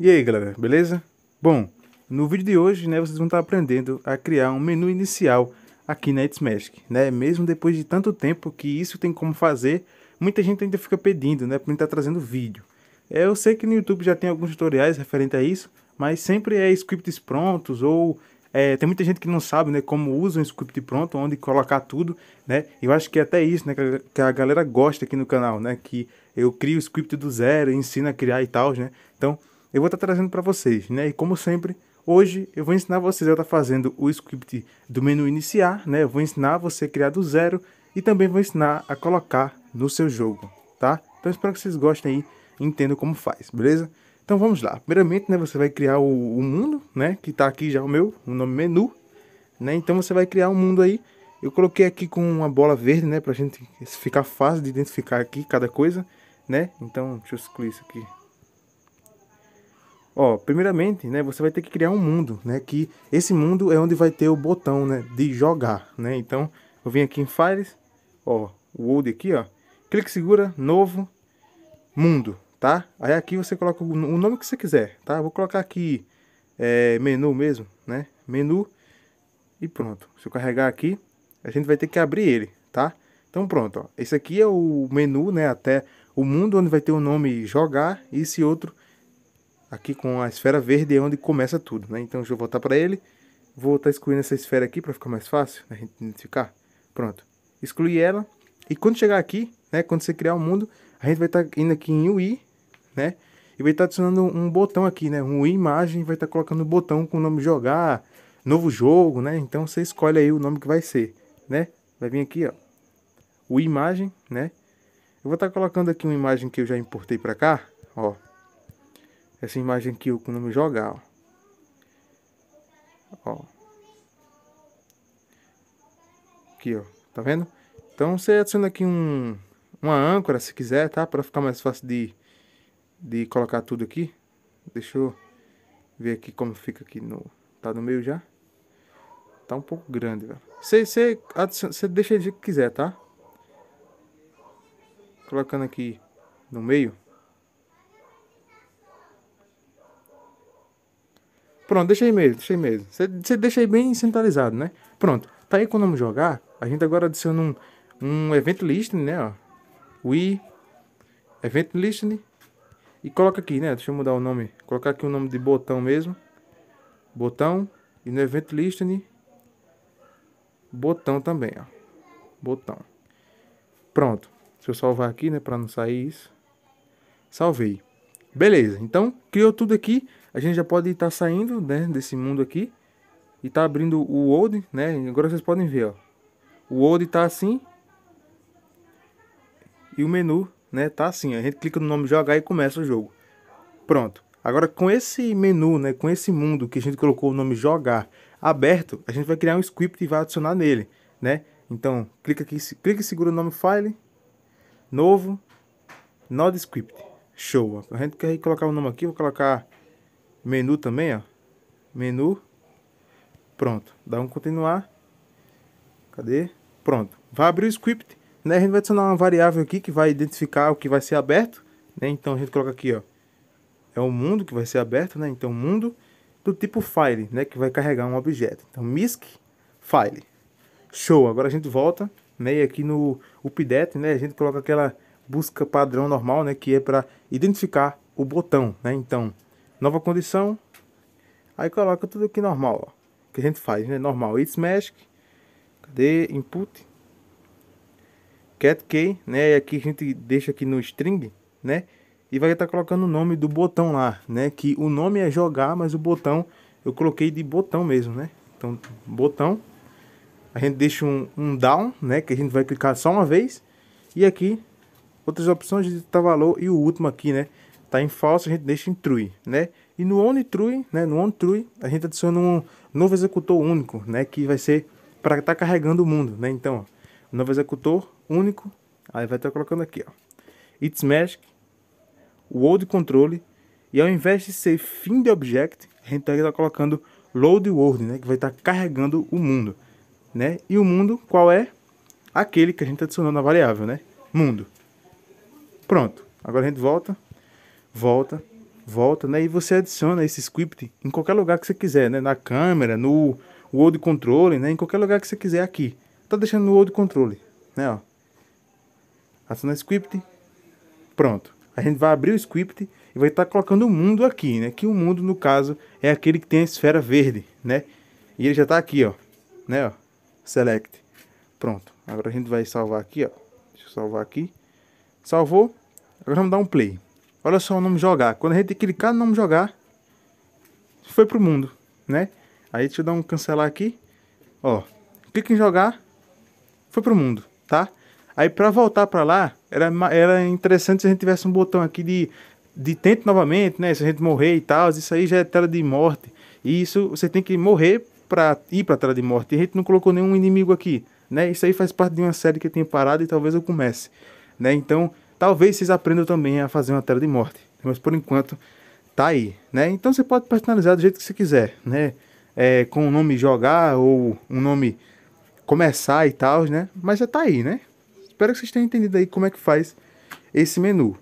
E aí galera, beleza? Bom, no vídeo de hoje né, vocês vão estar aprendendo a criar um menu inicial aqui na It's Magic, né? Mesmo depois de tanto tempo que isso tem como fazer, muita gente ainda fica pedindo, né? para mim estar tá trazendo vídeo. É, eu sei que no YouTube já tem alguns tutoriais referente a isso, mas sempre é scripts prontos ou é, tem muita gente que não sabe né, como usa um script pronto, onde colocar tudo, né? Eu acho que é até isso né, que a galera gosta aqui no canal, né? Que eu crio o script do zero, ensino a criar e tal, né? Então, eu vou estar trazendo para vocês, né? E como sempre, hoje eu vou ensinar vocês a estar fazendo o script do menu iniciar, né? Eu vou ensinar você a criar do zero e também vou ensinar a colocar no seu jogo, tá? Então espero que vocês gostem aí e entendam como faz, beleza? Então vamos lá. Primeiramente, né, você vai criar o, o mundo, né? Que está aqui já o meu, o nome menu, né? Então você vai criar um mundo aí. Eu coloquei aqui com uma bola verde, né? Pra gente ficar fácil de identificar aqui cada coisa, né? Então, deixa eu excluir isso aqui Ó, primeiramente, né, você vai ter que criar um mundo, né, que esse mundo é onde vai ter o botão, né, de jogar, né? Então, eu vim aqui em Files, ó, o aqui, ó. Clique, segura, novo, mundo, tá? Aí aqui você coloca o nome que você quiser, tá? Eu vou colocar aqui é, menu mesmo, né? Menu e pronto. Se eu carregar aqui, a gente vai ter que abrir ele, tá? Então pronto, ó. Esse aqui é o menu, né? Até o mundo onde vai ter o nome jogar e esse outro aqui com a esfera verde é onde começa tudo, né? Então deixa eu voltar para ele, vou estar tá excluindo essa esfera aqui para ficar mais fácil né? a gente identificar. Pronto, excluí ela e quando chegar aqui, né, quando você criar o um mundo, a gente vai estar tá indo aqui em UI, né? E vai estar tá adicionando um botão aqui, né? Um imagem, vai estar tá colocando um botão com o nome jogar, novo jogo, né? Então você escolhe aí o nome que vai ser, né? Vai vir aqui, ó, o imagem, né? Eu vou estar tá colocando aqui uma imagem que eu já importei para cá, ó, essa imagem aqui o me jogar, ó. ó. Aqui, ó. Tá vendo? Então você adiciona aqui um, uma âncora, se quiser, tá? Para ficar mais fácil de, de colocar tudo aqui. Deixa eu ver aqui como fica aqui no... Tá no meio já? Tá um pouco grande, velho. Você, você, adiciona, você deixa de que quiser, tá? Colocando aqui no meio. Pronto, deixei mesmo, deixei mesmo. Você deixa aí bem centralizado, né? Pronto, tá aí quando vamos jogar. A gente agora adiciona um, um evento list, né? Ó. We, evento list E coloca aqui, né? Deixa eu mudar o nome. Colocar aqui o nome de botão mesmo. Botão. E no evento list Botão também, ó. Botão. Pronto. Deixa eu salvar aqui, né? Pra não sair isso. Salvei. Beleza. Então, criou tudo aqui a gente já pode estar tá saindo né, desse mundo aqui e tá abrindo o old, né? Agora vocês podem ver, ó. O old tá assim. E o menu, né, tá assim. A gente clica no nome jogar e começa o jogo. Pronto. Agora com esse menu, né, com esse mundo que a gente colocou o nome jogar aberto, a gente vai criar um script e vai adicionar nele, né? Então, clica aqui, clica e segura o nome file, novo, node script. Show. A gente quer colocar o nome aqui, vou colocar menu também, ó. Menu. Pronto. Dá um continuar. Cadê? Pronto. Vai abrir o script, né? A gente vai adicionar uma variável aqui que vai identificar o que vai ser aberto, né? Então a gente coloca aqui, ó. É o mundo que vai ser aberto, né? Então mundo do tipo file, né? Que vai carregar um objeto. Então misc file. Show. Agora a gente volta, né? E aqui no update, né? A gente coloca aquela busca padrão normal, né? Que é para identificar o botão, né? Então Nova condição. Aí coloca tudo aqui normal, ó. Que a gente faz, né? Normal. It's mask. Cadê? Input. Cat key, né? E é aqui a gente deixa aqui no string, né? E vai estar tá colocando o nome do botão lá, né? Que o nome é jogar, mas o botão eu coloquei de botão mesmo, né? Então, botão. A gente deixa um, um down, né? Que a gente vai clicar só uma vez. E aqui, outras opções de digitar tá valor e o último aqui, né? está em falso, a gente deixa em true, né? E no on true, né, no on true, a gente adiciona tá um novo executor único, né, que vai ser para estar tá carregando o mundo, né? Então, ó, novo executor único, aí vai estar tá colocando aqui, ó. It's magic, world control e ao invés de ser find object, a gente está tá colocando load world, né, que vai estar tá carregando o mundo, né? E o mundo qual é? Aquele que a gente adicionou tá na variável, né? Mundo. Pronto. Agora a gente volta volta, volta, né? E você adiciona esse script em qualquer lugar que você quiser, né? Na câmera, no World Control, né? Em qualquer lugar que você quiser aqui. Tá deixando no World Control, né? Ó. Aciona script, pronto. A gente vai abrir o script e vai estar tá colocando o mundo aqui, né? Que o mundo, no caso, é aquele que tem a esfera verde, né? E ele já tá aqui, ó, né? Ó. Select. Pronto. Agora a gente vai salvar aqui, ó. Deixa eu salvar aqui. Salvou. Agora vamos dar um play. Olha só o nome jogar. Quando a gente clicar no nome jogar, foi pro mundo, né? Aí deixa eu dar um cancelar aqui. Ó, clica em jogar, foi pro mundo, tá? Aí para voltar para lá, era, era interessante se a gente tivesse um botão aqui de, de tente novamente, né? Se a gente morrer e tal, isso aí já é tela de morte. E isso, você tem que morrer para ir para tela de morte. E a gente não colocou nenhum inimigo aqui, né? Isso aí faz parte de uma série que eu tenho parado e talvez eu comece, né? Então, Talvez vocês aprendam também a fazer uma tela de morte, mas por enquanto tá aí, né? Então você pode personalizar do jeito que você quiser, né? É, com o um nome jogar ou um nome começar e tal, né? Mas já tá aí, né? Espero que vocês tenham entendido aí como é que faz esse menu,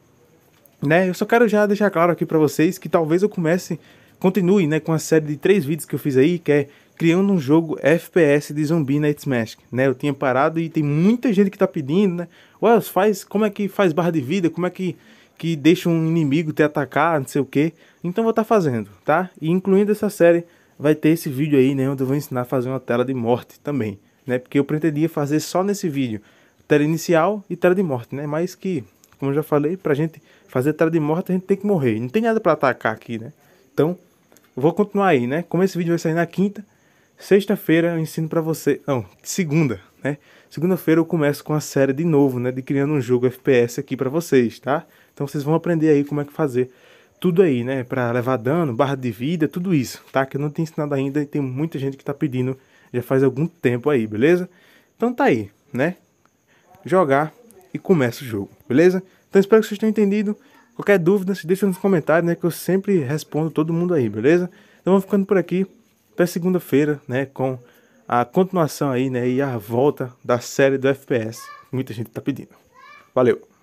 né? Eu só quero já deixar claro aqui para vocês que talvez eu comece, continue, né, com a série de três vídeos que eu fiz aí, que é criando um jogo FPS de zumbi na It's né? Eu tinha parado e tem muita gente que tá pedindo, né? Wells, faz, como é que faz barra de vida? Como é que, que deixa um inimigo te atacar, não sei o que? Então vou estar tá fazendo, tá? E incluindo essa série, vai ter esse vídeo aí, né? Onde eu vou ensinar a fazer uma tela de morte também, né? Porque eu pretendia fazer só nesse vídeo, tela inicial e tela de morte, né? Mas que, como eu já falei, pra gente fazer tela de morte a gente tem que morrer. Não tem nada para atacar aqui, né? Então... Vou continuar aí, né? Como esse vídeo vai sair na quinta, Sexta-feira eu ensino para você, não, segunda, né? Segunda-feira eu começo com a série de novo, né, de criando um jogo FPS aqui para vocês, tá? Então vocês vão aprender aí como é que fazer tudo aí, né, para levar dano, barra de vida, tudo isso, tá? Que eu não tenho ensinado ainda e tem muita gente que tá pedindo já faz algum tempo aí, beleza? Então tá aí, né? Jogar e começa o jogo, beleza? Então espero que vocês tenham entendido. Qualquer dúvida, se deixa nos comentários, né? Que eu sempre respondo todo mundo aí, beleza? Então vamos ficando por aqui até segunda-feira, né, com a continuação aí, né, e a volta da série do FPS. Muita gente tá pedindo. Valeu.